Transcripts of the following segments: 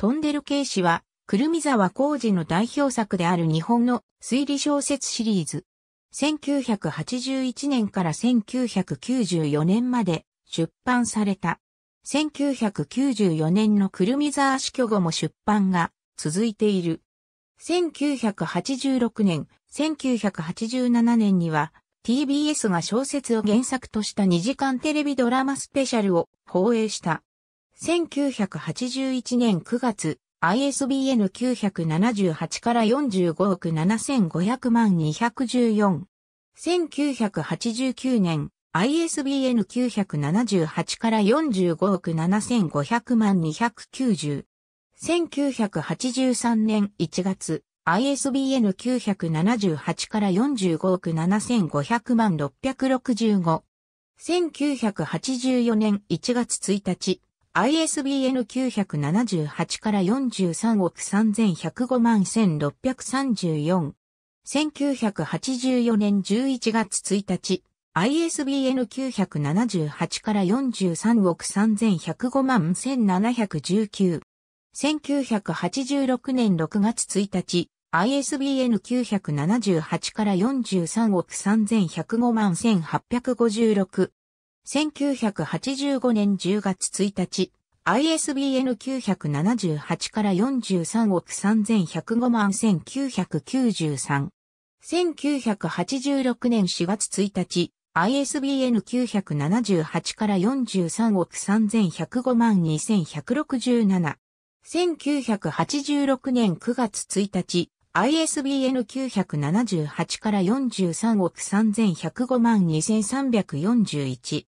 トンデルケイ氏は、くるみ沢浩二の代表作である日本の推理小説シリーズ。1981年から1994年まで出版された。1994年のくるみ沢死去後も出版が続いている。1986年、1987年には TBS が小説を原作とした2時間テレビドラマスペシャルを放映した。1981年9月、ISBN 978から45億7500万214。1989年、ISBN 978から45億7500万290。1983年1月、ISBN 978から45億7500万665。1984年1月1日、ISBN 978から43億3105万1634。1984年11月1日、ISBN 978から43億3105万1719。1986年6月1日、ISBN 978から43億3105万1856。1985年10月1日、ISBN 978から43億3105万1993。1986年4月1日、ISBN 978から43億3105万2167。1986年9月1日、ISBN 978から43億3105万2341。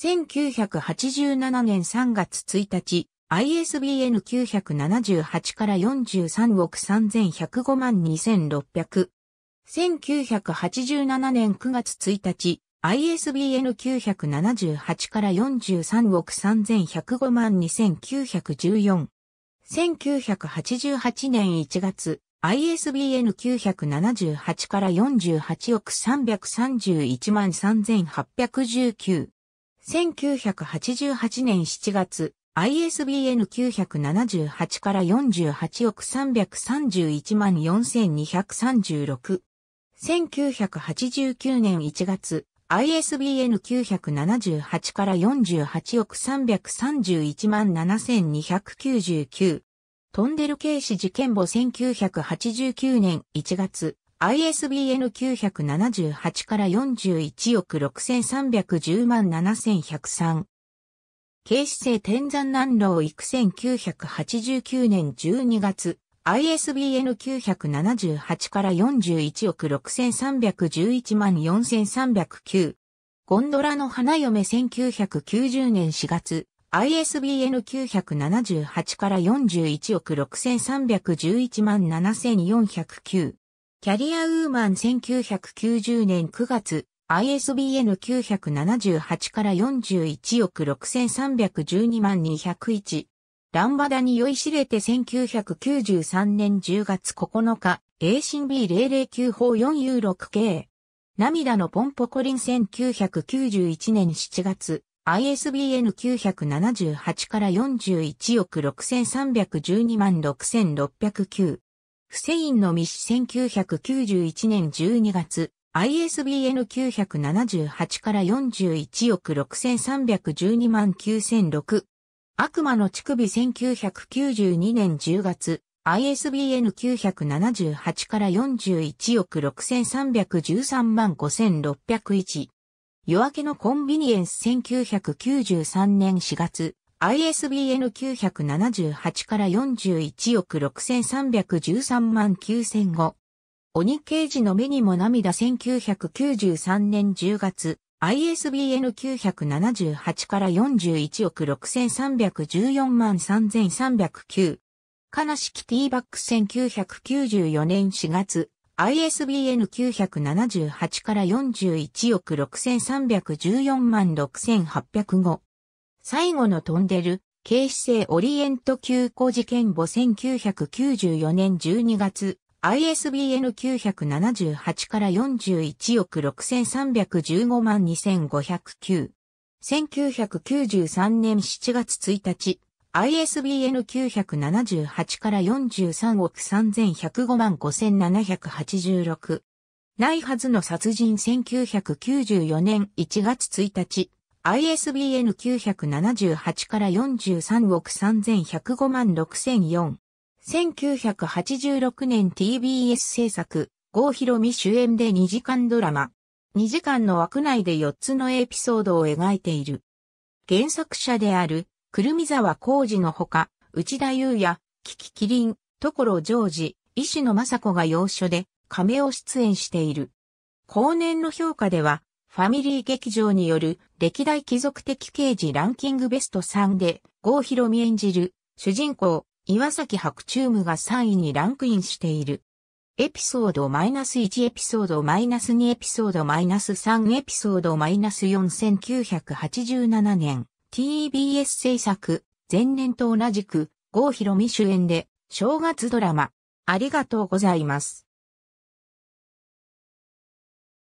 1987年3月1日、ISBN 978から43億3105万2600。1987年9月1日、ISBN 978から43億3105万2914。1988年1月、ISBN 978から48億331万3819。1988年7月、ISBN 978から48億331万4236。1989年1月、ISBN 978から48億331万7299。トンデルケイシ事件簿1989年1月、ISBN 978から41億6310万7103。警視正天山南楼育1989年12月。ISBN 978から41億6311万4309。ゴンドラの花嫁1990年4月。ISBN 978から41億6311万7409。キャリアウーマン1990年9月、ISBN 978から41億6312万201。ランバダに酔いしれて1993年10月9日、A 新 B009 法 4U6K。涙のポンポコリン1991年7月、ISBN 978から41億6312万6609。フセインの密使1991年12月、ISBN 978から41億6312万9006。悪魔の乳首1992年10月、ISBN 978から41億6313万5601。夜明けのコンビニエンス1993年4月、ISBN 978から41億6313万9005。鬼刑事の目にも涙1993年10月、ISBN 978から41億6314万3309。悲しきティーバック1994年4月、ISBN 978から41億6314万6805。最後のトンデル、警視正オリエント急行事件簿1994年12月、ISBN 978から41億6315万2509。1993年7月1日、ISBN 978から43億3105万5786。ないはずの殺人1994年1月1日。ISBN 978から43億3105万6004。1986年 TBS 制作、郷ひろみ主演で2時間ドラマ。2時間の枠内で4つのエピソードを描いている。原作者である、くるみ沢浩二のほか、内田優也、キキキリン、ろジョージ、石野雅子が要所で、亀を出演している。後年の評価では、ファミリー劇場による歴代貴族的刑事ランキングベスト3で、郷ひろみ演じる主人公、岩崎白昼夢が3位にランクインしている。エピソード -1 エピソード -2 エピソード -3 エピソード -4987 年 TBS 制作前年と同じく郷ひろみ主演で正月ドラマありがとうございます。